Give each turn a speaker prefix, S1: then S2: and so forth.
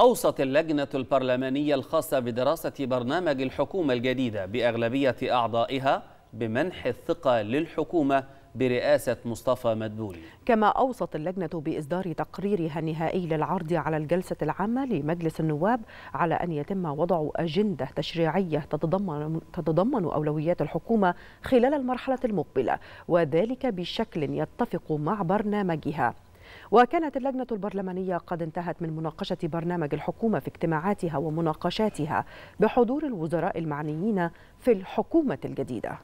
S1: أوصت اللجنة البرلمانية الخاصة بدراسة برنامج الحكومة الجديدة بأغلبية أعضائها بمنح الثقة للحكومة برئاسة مصطفى مدبولي
S2: كما أوصت اللجنة بإصدار تقريرها النهائي للعرض على الجلسة العامة لمجلس النواب على أن يتم وضع أجندة تشريعية تتضمن, تتضمن أولويات الحكومة خلال المرحلة المقبلة وذلك بشكل يتفق مع برنامجها وكانت اللجنة البرلمانية قد انتهت من مناقشة برنامج الحكومة في اجتماعاتها ومناقشاتها بحضور الوزراء المعنيين في الحكومة الجديدة